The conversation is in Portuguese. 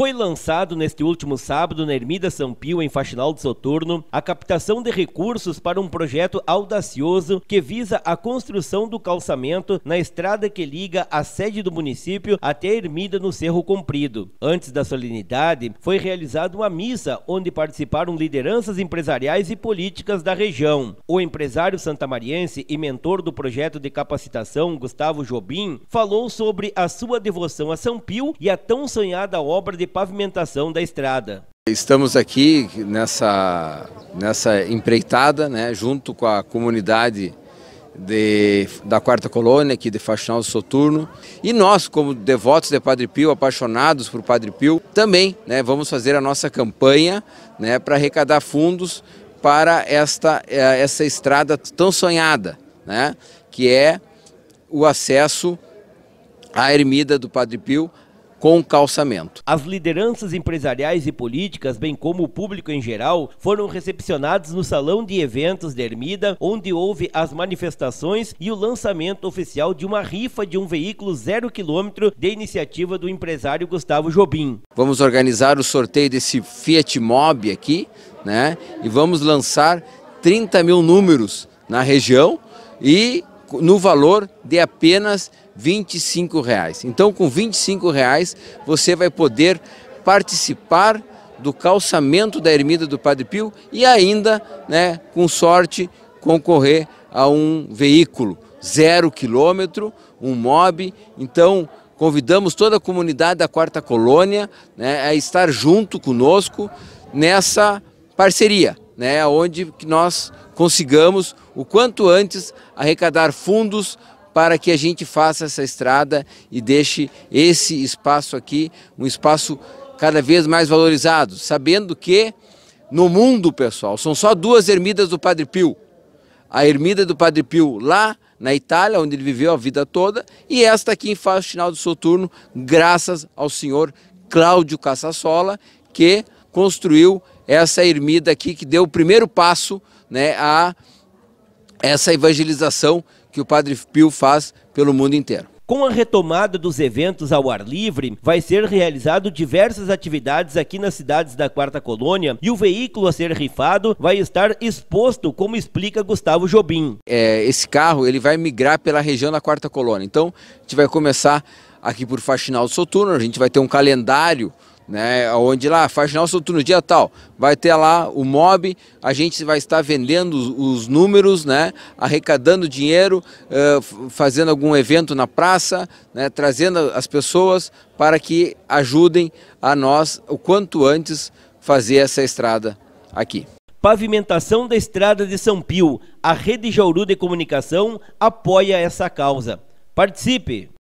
Foi lançado neste último sábado, na Ermida Sampio, em Faxinal de Soturno, a captação de recursos para um projeto audacioso que visa a construção do calçamento na estrada que liga a sede do município até a ermida no Cerro Comprido. Antes da solenidade, foi realizada uma missa onde participaram lideranças empresariais e políticas da região. O empresário santamariense e mentor do projeto de capacitação, Gustavo Jobim, falou sobre a sua devoção a São Pio e a tão sonhada obra de pavimentação da estrada. Estamos aqui nessa, nessa empreitada, né, junto com a comunidade de, da Quarta Colônia, aqui de Faxinal do Soturno. E nós, como devotos de Padre Pio, apaixonados por Padre Pio, também né, vamos fazer a nossa campanha né, para arrecadar fundos para esta, eh, essa estrada tão sonhada, né, que é o acesso à ermida do Padre Pio, com calçamento. As lideranças empresariais e políticas, bem como o público em geral, foram recepcionados no salão de eventos da Ermida, onde houve as manifestações e o lançamento oficial de uma rifa de um veículo zero quilômetro de iniciativa do empresário Gustavo Jobim. Vamos organizar o sorteio desse Fiat Mobi aqui, né? E vamos lançar 30 mil números na região e no valor de apenas R$ 25,00. Então, com R$ 25,00, você vai poder participar do calçamento da ermida do Padre Pio e ainda, né, com sorte, concorrer a um veículo zero quilômetro, um mob. Então, convidamos toda a comunidade da Quarta Colônia né, a estar junto conosco nessa parceria né, onde nós consigamos, o quanto antes, arrecadar fundos para que a gente faça essa estrada e deixe esse espaço aqui um espaço cada vez mais valorizado, sabendo que no mundo, pessoal, são só duas ermidas do Padre Pio. A ermida do Padre Pio lá na Itália, onde ele viveu a vida toda, e esta aqui em final do Soturno, graças ao senhor Cláudio Cassassola, que construiu essa ermida aqui que deu o primeiro passo né, a essa evangelização que o Padre Pio faz pelo mundo inteiro. Com a retomada dos eventos ao ar livre, vai ser realizado diversas atividades aqui nas cidades da Quarta Colônia e o veículo a ser rifado vai estar exposto, como explica Gustavo Jobim. É, esse carro ele vai migrar pela região da Quarta Colônia. Então, a gente vai começar aqui por Faxinal do Soturno, a gente vai ter um calendário né? Onde lá, faz nosso turno dia tal, vai ter lá o MOB, a gente vai estar vendendo os, números, né? Arrecadando dinheiro, eh, fazendo algum evento na praça, né? Trazendo as pessoas para que ajudem a nós o quanto antes fazer essa estrada aqui. Pavimentação da Estrada de São Pio. A Rede Jauru de Comunicação apoia essa causa. Participe!